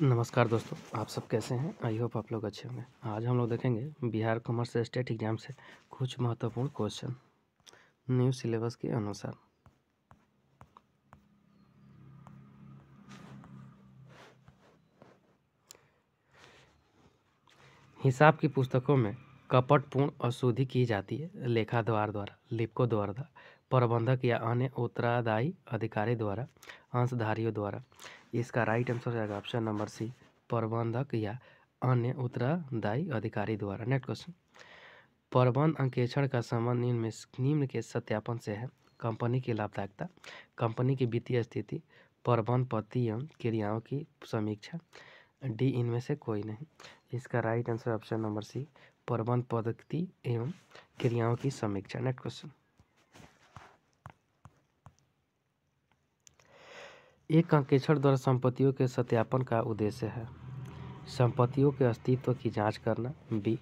नमस्कार दोस्तों आप सब कैसे हैं आई होप आप लोग अच्छे होंगे आज हम लोग देखेंगे बिहार कॉमर्स स्टेट एग्जाम से कुछ महत्वपूर्ण क्वेश्चन न्यू सिलेबस के अनुसार हिसाब की पुस्तकों में कपटपूर्ण अशुद्धि की जाती है लेखा द्वार द्वारा लिपको द्वारा प्रबंधक या अन्य उत्तरादायी अधिकारी द्वारा अंशधारियों द्वारा इसका राइट आंसर हो जाएगा ऑप्शन नंबर सी प्रबंधक या अन्य उत्तरादायी अधिकारी द्वारा नेक्स्ट क्वेश्चन प्रबंध अंकेक्षण का संबंध निम्न निम्न के सत्यापन से है कंपनी की लाभदायकता कंपनी की वित्तीय स्थिति प्रबंध एवं क्रियाओं की समीक्षा डी इनमें से कोई नहीं इसका right answer option number C प्रबंध पद्धति एवं क्रियाओं की समीक्षा नेक्स्ट क्वेश्चन एक अंकेक्षण द्वारा संपत्तियों के सत्यापन का उद्देश्य है संपत्तियों के अस्तित्व की जांच करना बी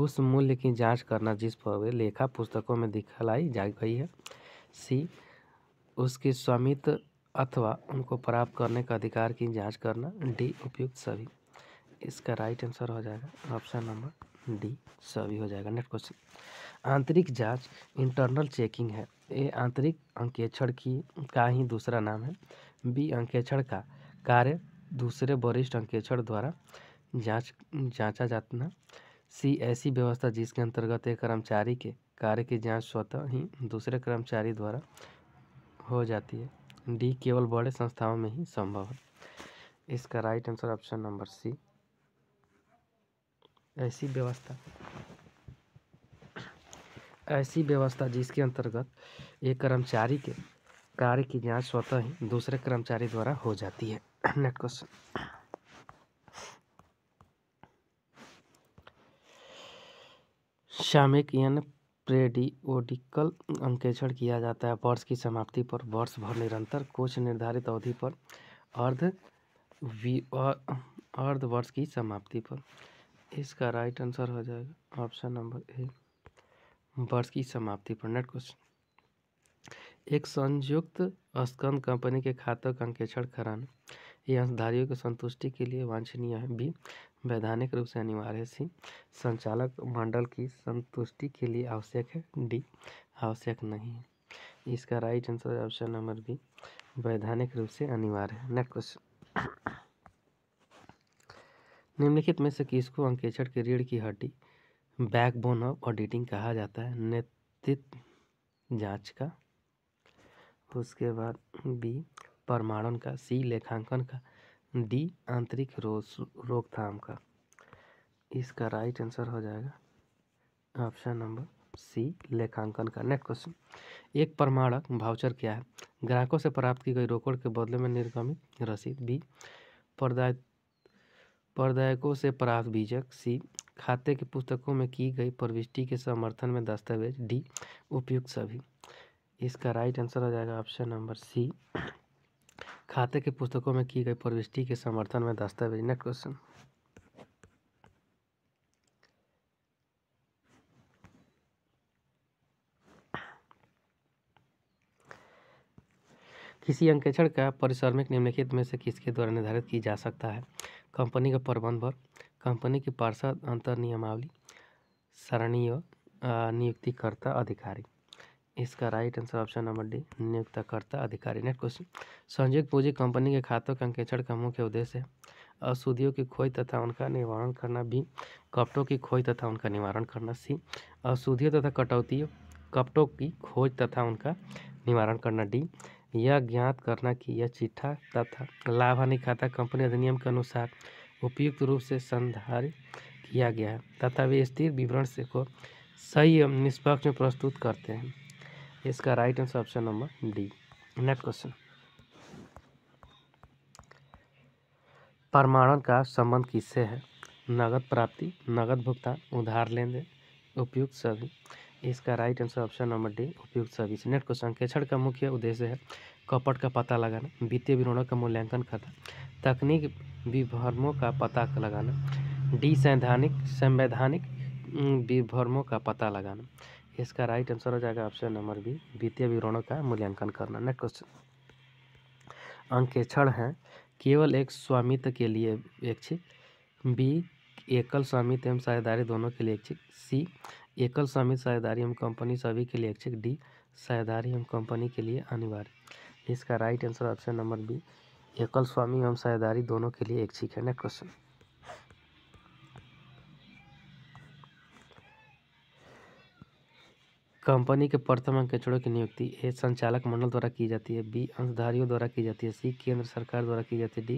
उस मूल्य की जांच करना जिस पर वे लेखा पुस्तकों में दिखलाई जा गई है सी उसकी स्वामित्व अथवा उनको प्राप्त करने का अधिकार की जांच करना डी उपयुक्त सभी इसका राइट आंसर हो जाएगा ऑप्शन नंबर डी सभी हो जाएगा नेक्स्ट क्वेश्चन आंतरिक जांच इंटरनल चेकिंग है ये आंतरिक अंकेक्षण की का ही दूसरा नाम है बी अंकेक्षण का कार्य दूसरे वरिष्ठ अंकेक्षण द्वारा जांच जांचा जाना सी ऐसी व्यवस्था जिसके अंतर्गत एक कर्मचारी के कार्य की जांच स्वतः ही दूसरे कर्मचारी द्वारा हो जाती है डी केवल बड़े संस्थाओं में ही संभव है इसका right answer option number C ऐसी व्यवस्था ऐसी व्यवस्था जिसके अंतर्गत एक कर्मचारी के कार्य की जांच स्वतः ही दूसरे कर्मचारी द्वारा हो जाती है नेक्स्ट क्वेश्चन सामयिक यानी प्रेडिओडिकल अंकेक्षण किया जाता है वर्ष की समाप्ति पर वर्ष भर निरंतर कुछ निर्धारित अवधि पर अर्ध अर्ध वर्ष की समाप्ति पर इसका राइट आंसर हो जाएगा ऑप्शन नंबर ए वर्ष की समाप्ति पर नेक्स्ट क्वेश्चन एक संयुक्त स्कंद कंपनी के खातों का अंकेक्षण खरान ये अंशधारियों की संतुष्टि के लिए वांछनीय है वैधानिक रूप से अनिवार्य है सी संचालक मंडल की संतुष्टि के लिए आवश्यक है डी आवश्यक नहीं है इसका right answer option number B वैधानिक रूप से अनिवार्य है नेक्स्ट क्वेश्चन निम्नलिखित में से किसको अंकेक्षण के रीढ़ की हड्डी बैकबोन ऑफ ऑडिटिंग कहा जाता है नेतृत्व जांच का उसके बाद बी प्रमाणन का सी लेखांकन का डी आंतरिक रोकथाम का इसका राइट आंसर हो जाएगा ऑप्शन नंबर सी लेखांकन का नेक्स्ट क्वेश्चन एक प्रमाणक भाउचर क्या है ग्राहकों से प्राप्त की गई रोकड़ के बदले में निर्गमित रसीद बी प्रदाय प्रदायकों से प्राप्त बीजक सी खाते के पुस्तकों में की गई प्रविष्टि के समर्थन में दस्तावेज डी उपयुक्त सभी इसका राइट आंसर हो जाएगा ऑप्शन नंबर सी खाते के पुस्तकों में की गई प्रविष्टि के समर्थन में दस्तावेज नेक्स्ट क्वेश्चन किसी अंकेक्षण का परिश्रमिक निम्नलिखित में से किसके द्वारा निर्धारित की जा सकता है कंपनी का प्रबंध वर्ग कंपनी की पार्षद अंतर नियमावली सरणीय नियुक्तिकर्ता अधिकारी इसका right answer option number D नियुक्तकर्ता अधिकारी नेक्स्ट क्वेश्चन संयुक्त पूंजी कंपनी के खातों के अंकेक्षण का मुख्य उद्देश्य है अशुद्धियों की खोज तथा उनका निवारण करना बी कपटों की खोज तथा उनका निवारण करना सी अशुद्धियों तथा कटौतियों कपटों की खोज तथा उनका निवारण करना डी यह ज्ञात करना कि यह चिट्ठा तथा लाभ हानि खाता कंपनी अधिनियम के अनुसार उपयुक्त रूप से संधारित किया गया है तथा वे स्थिर विवरण से को सही निष्पक्ष में प्रस्तुत करते हैं इसका right answer option number D next question परमाणु का संबंध किससे है नगद प्राप्ति नगद भुगतान उधार लेन देन उपयुक्त सभी इसका right answer option number D उपयुक्त सभी नेक्स्ट क्वेश्चन केछड़ का मुख्य उद्देश्य है कपट का पता लगाना वित्तीय विवरणों का मूल्यांकन करना तकनीक विभर्मों का पता लगाना डी संवैधानिक संवैधानिक विभर्मों का पता लगाना इसका राइट आंसर हो जाएगा ऑप्शन नंबर बी वित्तीय विवरणों का मूल्यांकन करना नेक्स्ट क्वेश्चन अंकेक्षण है केवल एक स्वामित्व के लिए ऐच्छिक बी एकल स्वामित्व एवं साझेदारी दोनों के लिए ऐच्छिक सी एकल स्वामित्व साझेदारी एवं कंपनी सभी के लिए ऐच्छिक डी साझेदारी एवं कंपनी के लिए अनिवार्य इसका right answer option number B एकल स्वामी एवं साझेदारी दोनों के लिए ऐच्छिक है नेक्स्ट क्वेश्चन कंपनी के प्रथम अंक की नियुक्ति ए संचालक मंडल द्वारा की जाती है बी अंशधारियों द्वारा की जाती है सी केंद्र सरकार द्वारा की जाती है डी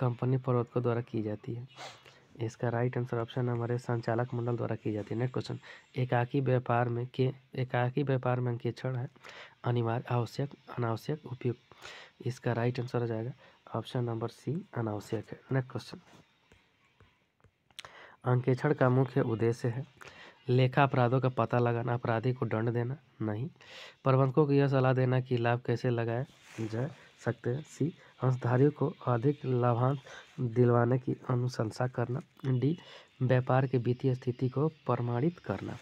कंपनी प्रवर्तकों द्वारा की जाती है इसका right answer option number A संचालक मंडल द्वारा की जाती है नेक्स्ट क्वेश्चन एकाकी व्यापार में के एकाकी व्यापार में अंकेक्षण है अनिवार्य आवश्यक अनावश्यक उपयुक्त इसका राइट आंसर हो जाएगा ऑप्शन नंबर सी अनावश्यक है नेक्स्ट क्वेश्चन अंकेक्षण का मुख्य उद्देश्य है लेखा अपराधों का पता लगाना अपराधी को दंड देना नहीं प्रबंधकों को यह सलाह देना कि लाभ कैसे लगाए जा सकते हैं सी अंशधारियों को अधिक लाभांश दिलवाने की अनुशंसा करना डी व्यापार की वित्तीय स्थिति को प्रमाणित करना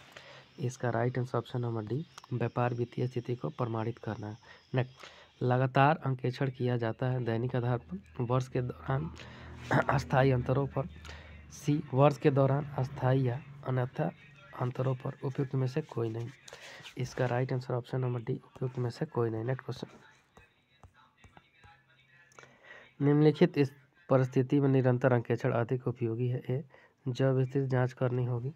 इसका right answer option number D व्यापार वित्तीय स्थिति को प्रमाणित करना नेक्स्ट लगातार अंकेक्षण किया जाता है दैनिक आधार पर वर्ष के दौरान अस्थायी अंतरों पर सी वर्ष के दौरान अस्थायी या अन्यथा अंतरों पर उपयुक्त में से कोई नहीं इसका right answer option number D उपयुक्त में से कोई नहीं नेक्स्ट क्वेश्चन निम्नलिखित इस परिस्थिति में निरंतर अंकेक्षण अधिक उपयोगी है ए जब स्थिति जांच करनी होगी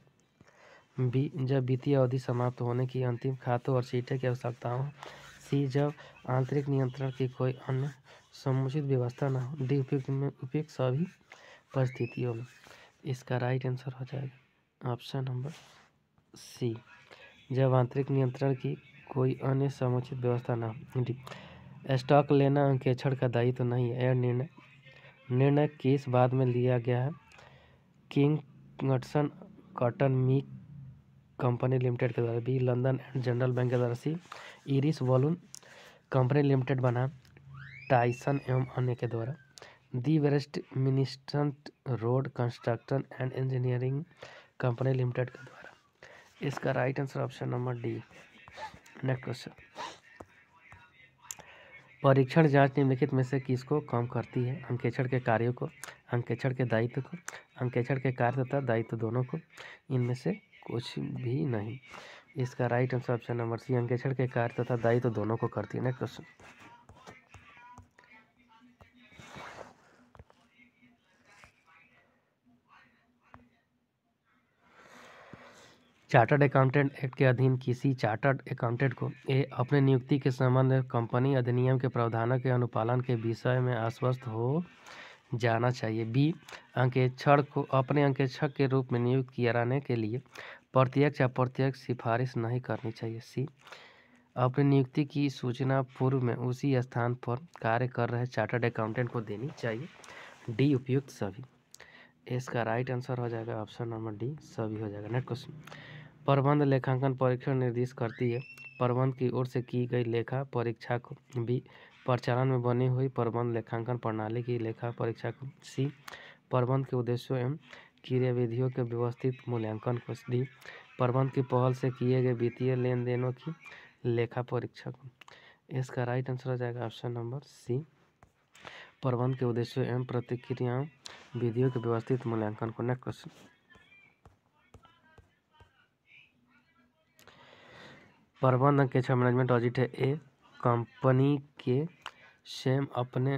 बी जब वित्तीय अवधि समाप्त होने की अंतिम खातों और सीटें की आवश्यकता हो सी जब आंतरिक नियंत्रण की कोई अन्य समुचित व्यवस्था न हो डी उपयुक्त में उपयुक्त सभी परिस्थितियों में इसका राइट आंसर हो जाएगा ऑप्शन नंबर सी जब आंतरिक नियंत्रण की कोई अन्य समुचित व्यवस्था न हो डी स्टॉक लेना अंकेक्षण का दायित्व तो नहीं है यह निर्णय निर्णय किस बाद में लिया गया है किंग कटसन कॉटन मी कंपनी लिमिटेड के द्वारा B London and general bank के द्वारा C Irish woollen company limited बना टाइसन एवं अन्य के द्वारा the Westminster road construction and engineering company limited के द्वारा इसका right answer option number D next question परीक्षण जांच निम्नलिखित में से किसको कम करती है अंकेक्षण के कार्यों को अंकेक्षण के दायित्व को अंकेक्षण के कार्य तथा दायित्व दोनों को इनमें से कुछ भी नहीं इसका right answer option number C अंकेक्षण के कार्य तथा दायित्व दोनों को करती है next question chartered accountant act के अधीन किसी चार्टर्ड अकाउंटेंट को ए अपने नियुक्ति के संबंध में कंपनी अधिनियम के प्रावधानों के अनुपालन के विषय में आश्वस्त हो जाना चाहिए बी अंकेक्षण को अपने अंकेक्षक के रूप में नियुक्त कराने के लिए प्रत्यक्ष अप्रत्यक्ष सिफारिश नहीं करनी चाहिए सी अपनी नियुक्ति की सूचना पूर्व में उसी स्थान पर कार्य कर रहे चार्टर्ड अकाउंटेंट को देनी चाहिए डी उपयुक्त सभी इसका राइट आंसर हो जाएगा ऑप्शन नंबर डी सभी हो जाएगा नेक्स्ट क्वेश्चन प्रबंध लेखांकन परीक्षण निर्देश करती है प्रबंध की ओर से की गई लेखा परीक्षा को भी प्रचलन में बनी हुई प्रबंध लेखांकन प्रणाली की लेखा परीक्षा को सी प्रबंध के उद्देश्यों एवं क्रियाविधियों के व्यवस्थित मूल्यांकन को डी प्रबंध की पहल से किए गए वित्तीय लेन देनों की लेखा परीक्षा को इसका राइट आंसर हो जाएगा ऑप्शन नंबर सी प्रबंध के उद्देश्यों एवं प्रतिक्रियाओं विधियों के व्यवस्थित मूल्यांकन को नेक्स्ट क्वेश्चन प्रबंधन के मैनेजमेंट ऑडिट है ए कंपनी के स्वयं अपने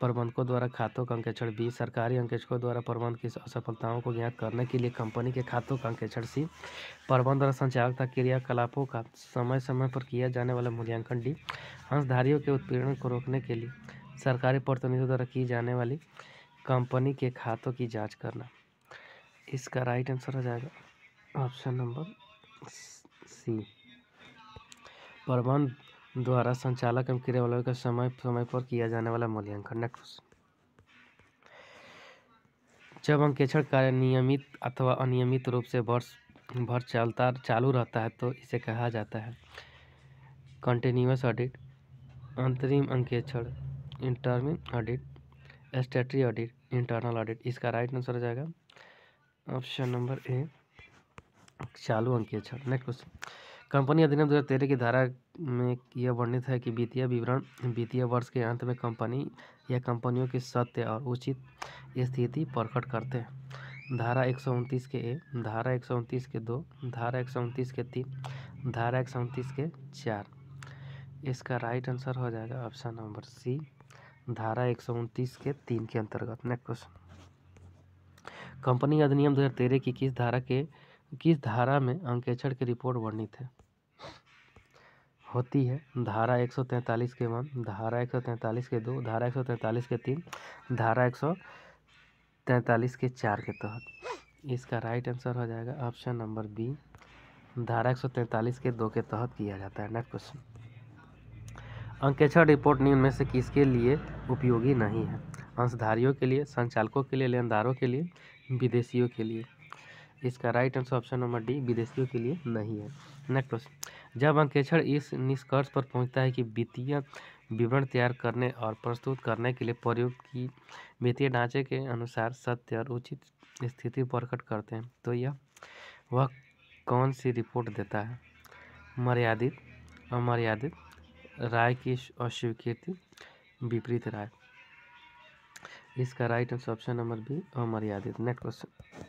प्रबंधकों द्वारा खातों का अंकेक्षण बी सरकारी अंकेक्षकों द्वारा प्रबंध की असफलताओं को ज्ञात करने के लिए कंपनी के खातों का अंकेक्षण सी प्रबंध और संचालक क्रियाकलापों का समय समय पर किया जाने वाला मूल्यांकन डी अंशधारियों के उत्पीड़न को रोकने के लिए सरकारी प्रतिनिधियों द्वारा की जाने वाली कंपनी के खातों की जाँच करना इसका राइट आंसर हो जाएगा ऑप्शन नंबर सी प्रबंध द्वारा संचालक एवं क्रियावल का समय समय पर किया जाने वाला मूल्यांकन नेक्स्ट क्वेश्चन जब अंकेक्षण कार्य नियमित अथवा अनियमित रूप से वर्ष भर चलता चालू रहता है तो इसे कहा जाता है कंटिन्यूस ऑडिट अंतरिम अंकेक्षण interim audit statutory audit internal audit इसका राइट आंसर हो जाएगा ऑप्शन नंबर ए चालू अंकेक्षण नेक्स्ट क्वेश्चन कंपनी अधिनियम दो हज़ार तेरह की धारा में यह वर्णित है कि वित्तीय विवरण वित्तीय वर्ष के अंत में कंपनी या कंपनियों की सत्य और उचित स्थिति प्रकट करते हैं धारा एक सौ उनतीस के ए धारा एक सौ उनतीस के दो धारा एक सौ उनतीस के तीन धारा एक सौ उनतीस के चार इसका राइट आंसर हो जाएगा ऑप्शन नंबर सी धारा एक सौ उनतीस के तीन के अंतर्गत नेक्स्ट क्वेश्चन कंपनी अधिनियम दो हज़ार तेरह की किस धारा के किस धारा में अंकेक्षण की रिपोर्ट वर्णित है होती है धारा 143 के वन धारा 143 के दो धारा 143 के तीन धारा 143 के चार के तहत इसका राइट आंसर हो जाएगा ऑप्शन नंबर बी धारा 143 के दो के तहत किया जाता है नेक्स्ट क्वेश्चन अंकेक्षण रिपोर्ट निम्न में से किसके लिए उपयोगी नहीं है अंशधारियों के लिए संचालकों के लिए लेनदारों के लिए विदेशियों के लिए इसका right answer option number D विदेशियों के लिए नहीं है नेक्स्ट क्वेश्चन जब अंकेक्षण इस निष्कर्ष पर पहुंचता है कि वित्तीय विवरण तैयार करने और प्रस्तुत करने के लिए प्रयोग की वित्तीय ढांचे के अनुसार सत्य और उचित स्थिति प्रकट करते हैं तो यह वह कौन सी रिपोर्ट देता है मर्यादित अमर्यादित राय की अस्वीकृति विपरीत राय इसका right answer option number B अमर्यादित नेक्स्ट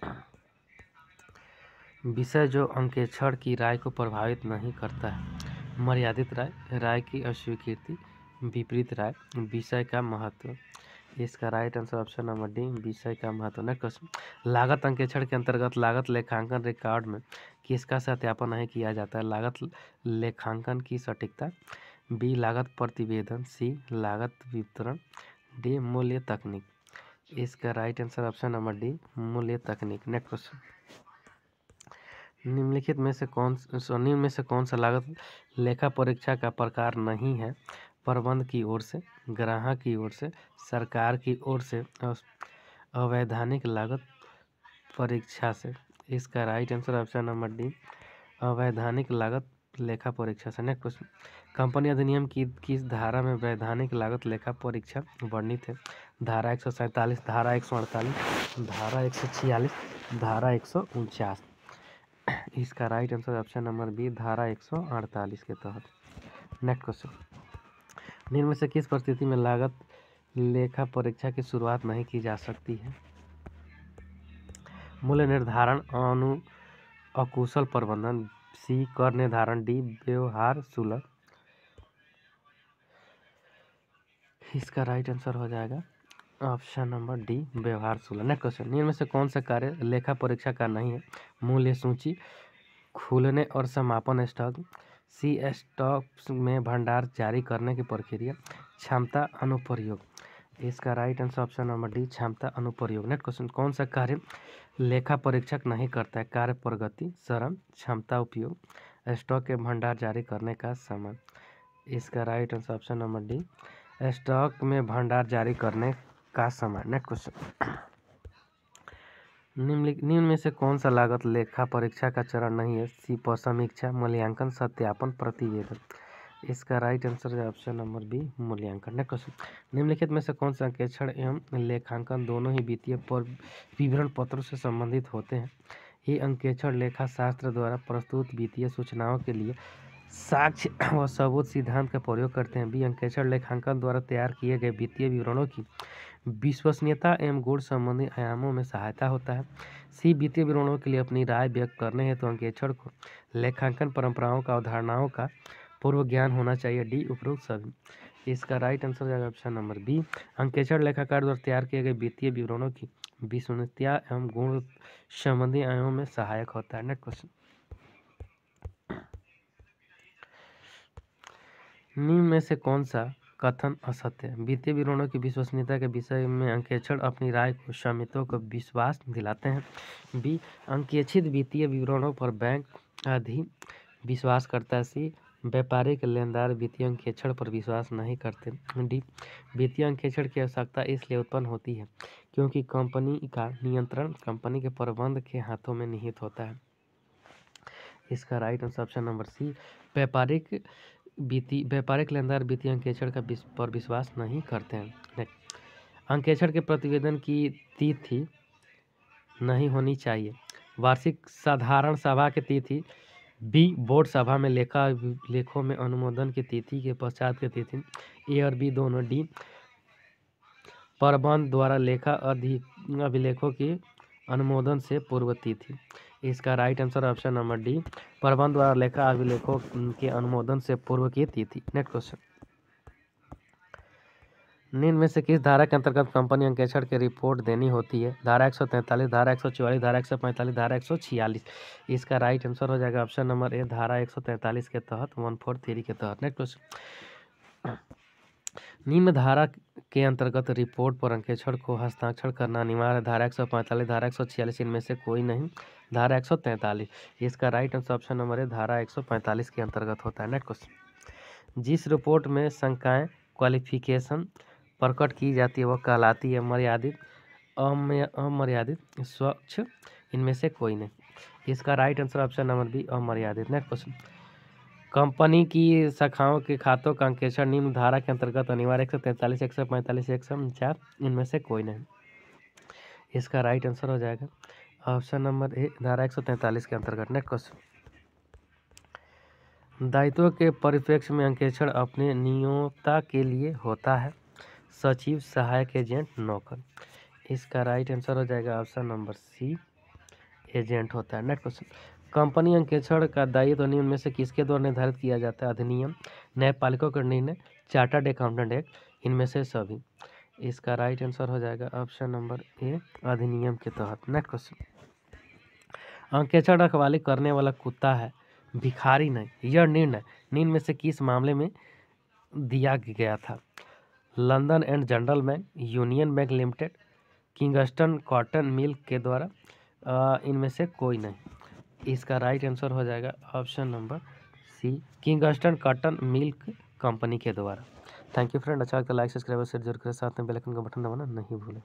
क्वेश्चन विषय जो अंकेक्षण की राय को प्रभावित नहीं करता है मर्यादित राय राय की अस्वीकृति विपरीत राय विषय का महत्व इसका right answer option number D विषय का महत्व नेक्स्ट क्वेश्चन लागत अंकेक्षण के अंतर्गत लागत लेखांकन रिकॉर्ड में किसका सत्यापन नहीं किया जाता है लागत लेखांकन की सटीकता बी लागत प्रतिवेदन सी लागत वितरण डी मूल्य तकनीक इसका right answer option number D मूल्य तकनीक नेक्स्ट क्वेश्चन निम्नलिखित में से कौन निम्न में से कौन सा लागत लेखा परीक्षा का प्रकार नहीं है प्रबंध की ओर से ग्राहक की ओर से सरकार की ओर से अवैधानिक लागत परीक्षा से इसका right answer option number D अवैधानिक लागत लेखा परीक्षा से नेक्स्ट क्वेश्चन कंपनी अधिनियम की किस धारा में वैधानिक लागत लेखा परीक्षा वर्णित है धारा एक धारा एक धारा एक धारा एक धारा एक धारा एक इसका right answer option number B धारा 148 के तहत नेक्स्ट क्वेश्चन निम्न से किस परिस्थिति में लागत लेखा परीक्षा की शुरुआत नहीं की जा सकती है मूल्य निर्धारण अनु अकुशल प्रबंधन सी कर निर्धारण डी व्यवहार सुलभ इसका राइट आंसर हो जाएगा ऑप्शन नंबर डी व्यवहार सुलभ नेक्स्ट क्वेश्चन निम्न में से कौन सा कार्य लेखा परीक्षा का नहीं है मूल्य सूची खुलने और समापन स्टॉक सी स्टॉक्स में भंडार जारी करने की प्रक्रिया क्षमता अनुप्रयोग इसका right answer option number D क्षमता अनुप्रयोग नेक्स्ट क्वेश्चन कौन सा कार्य लेखा परीक्षक नहीं करता है कार्य प्रगति शरम क्षमता उपयोग स्टॉक के भंडार जारी करने का समय इसका right answer option number D stock में भंडार जारी करने का समय नेक्स्ट क्वेश्चन निम्नलिखित निम्न में से कौन सा लागत लेखा परीक्षा का चरण नहीं है सी पर समीक्षा मूल्यांकन सत्यापन प्रतिवेदन इसका राइट आंसर है ऑप्शन नंबर बी मूल्यांकन ने क्वेश्चन निम्नलिखित में से कौन सा अंकेक्षण एवं लेखांकन दोनों ही वित्तीय पर विवरण पत्रों से संबंधित होते हैं ये अंकेक्षण लेखा शास्त्र द्वारा प्रस्तुत वित्तीय सूचनाओं के लिए साक्ष्य व सबूत सिद्धांत का प्रयोग करते हैं बी अंकेक्षण लेखांकन द्वारा तैयार किए गए वित्तीय विवरणों की विश्वसनीयता एवं गुण संबंधी आयामों में सहायता होता है सी वित्तीय विवरणों के लिए अपनी राय व्यक्त करने हेतु तो अंकेक्षण को लेखांकन परंपराओं का अवधारणाओं का पूर्व ज्ञान होना चाहिए डी उपरोक्त सभी इसका राइट आंसर जाएगा ऑप्शन नंबर बी अंकेक्षण लेखाकार द्वारा तैयार किए गए वित्तीय विवरणों की विश्वसनीयता एवं गुण संबंधी आयामों में सहायक होता है नेक्स्ट क्वेश्चन निम्न में से कौन सा कथन असत्य है वित्तीय विवरणों की विश्वसनीयता के विषय में अंकेक्षण अपनी राय को समितियों को विश्वास दिलाते हैं बी अंकेक्षित वित्तीय विवरणों पर बैंक अधि विश्वास करता है सी व्यापारिक लेनदार वित्तीय अंकेक्षण पर विश्वास नहीं करते डी वित्तीय अंकेक्षण की आवश्यकता इसलिए उत्पन्न होती है क्योंकि कंपनी का नियंत्रण कंपनी के प्रबंध के हाथों में निहित होता है इसका right answer option number C व्यापारिक वित्तीय व्यापारिक लेनदार वित्तीय अंकेक्षण का पर विश्वास नहीं करते हैं अंकेक्षण के प्रतिवेदन की तिथि नहीं होनी चाहिए वार्षिक साधारण सभा की तिथि बी बोर्ड सभा में लेखा लेखों में अनुमोदन की तिथि के पश्चात की तिथि ए और बी दोनों डी प्रबंध द्वारा लेखा अधि अभिलेखों की अनुमोदन से पूर्व तिथि इसका right answer option number D प्रबंध द्वारा लेखा अभिलेखों के अनुमोदन से पूर्व की तिथि नेक्स्ट क्वेश्चन निम्न में से किस धारा के अंतर्गत कंपनी अंकेक्षण की रिपोर्ट देनी होती है धारा 143, धारा 144, धारा 145, धारा 146 इसका राइट आंसर हो जाएगा ऑप्शन नंबर ए धारा 143 के तहत वन फोर थ्री के तहत नेक्स्ट क्वेश्चन निम्न धारा के अंतर्गत रिपोर्ट पर अंकेक्षण को हस्ताक्षर करना अनिवार्य धारा एक सौ पैंतालीस धारा एक सौ छियालीस इनमें से कोई नहीं धारा एक सौ तैंतालीस इसका राइट आंसर ऑप्शन नंबर है धारा एक सौ पैंतालीस के अंतर्गत होता है नेक्स्ट क्वेश्चन जिस रिपोर्ट में शंकाएँ क्वालिफिकेशन प्रकट की जाती है वह कहलाती है मर्यादित अमर्यादित स्वच्छ इनमें से कोई नहीं इसका right answer option number B अमर्यादित नेक्स्ट क्वेश्चन कंपनी की शाखाओं के खातों का अंकेक्षण निम्न धारा के अंतर्गत अनिवार्य एक सौ तैंतालीस एक सौ पैंतालीस एक सौ उनचास इनमें से कोई नहीं इसका राइट आंसर हो जाएगा ऑप्शन नंबर ए धारा एक सौ तैंतालीस के अंतर्गत नेक्स्ट क्वेश्चन दायित्व के परिप्रेक्ष्य में अंकेक्षण अपने नियोक्ता के लिए होता है सचिव सहायक एजेंट नौकर इसका राइट आंसर हो जाएगा ऑप्शन नंबर सी एजेंट होता है नेक्स्ट क्वेश्चन कंपनी अंकेक्षण का दायित्व तो निम्न में से किसके द्वारा निर्धारित किया जाता है अधिनियम न्यायपालिका का निर्णय चार्टर्ड अकाउंटेंट एक्ट इनमें से सभी इसका राइट आंसर हो जाएगा ऑप्शन नंबर ए अधिनियम के तहत नेक्स्ट क्वेश्चन अंकेक्षण रखवाली करने वाला कुत्ता है भिखारी नहीं यह निर्णय निम्न में से किस मामले में दिया गया था London and general bank union bank limited Kingston cotton mill के द्वारा इनमें से कोई नहीं इसका राइट आंसर हो जाएगा option number C Kingston cotton milk company के द्वारा थैंक यू फ्रेंड अच्छा लगता लाइक सब्सक्राइब शेयर जरूर करें साथ में बेल आइकन का बटन दबाना नहीं भूलें